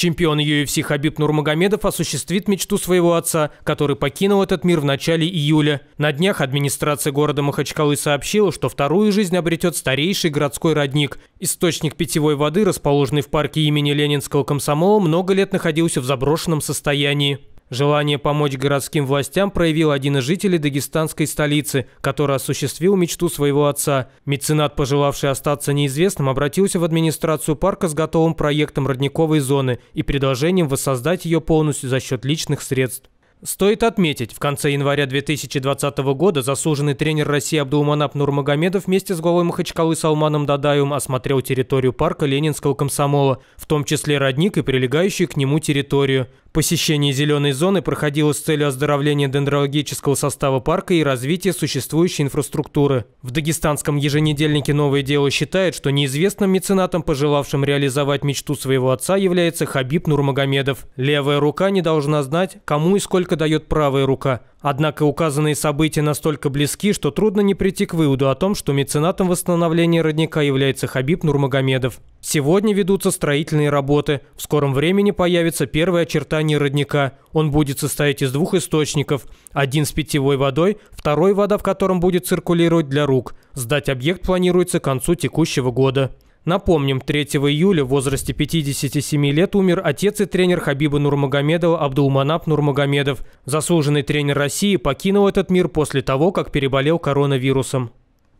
Чемпион UFC Хабиб Нурмагомедов осуществит мечту своего отца, который покинул этот мир в начале июля. На днях администрация города Махачкалы сообщила, что вторую жизнь обретет старейший городской родник. Источник питьевой воды, расположенный в парке имени Ленинского комсомола, много лет находился в заброшенном состоянии. Желание помочь городским властям проявил один из жителей дагестанской столицы, который осуществил мечту своего отца. Меценат, пожелавший остаться неизвестным, обратился в администрацию парка с готовым проектом родниковой зоны и предложением воссоздать ее полностью за счет личных средств. Стоит отметить, в конце января 2020 года заслуженный тренер России Абдулманап Нурмагомедов вместе с главой Махачкалы Салманом Дадаевым осмотрел территорию парка Ленинского комсомола, в том числе родник и прилегающую к нему территорию. Посещение зеленой зоны проходило с целью оздоровления дендрологического состава парка и развития существующей инфраструктуры. В дагестанском еженедельнике «Новое дело» считает, что неизвестным меценатом, пожелавшим реализовать мечту своего отца, является Хабиб Нурмагомедов. Левая рука не должна знать, кому и сколько сколько дает правая рука. Однако указанные события настолько близки, что трудно не прийти к выводу о том, что меценатом восстановления родника является Хабиб Нурмагомедов. Сегодня ведутся строительные работы. В скором времени появится первое очертание родника. Он будет состоять из двух источников. Один с питьевой водой, второй вода в котором будет циркулировать для рук. Сдать объект планируется к концу текущего года. Напомним, 3 июля в возрасте 57 лет умер отец и тренер Хабиба Нурмагомедова Абдулманап Нурмагомедов. Заслуженный тренер России покинул этот мир после того, как переболел коронавирусом.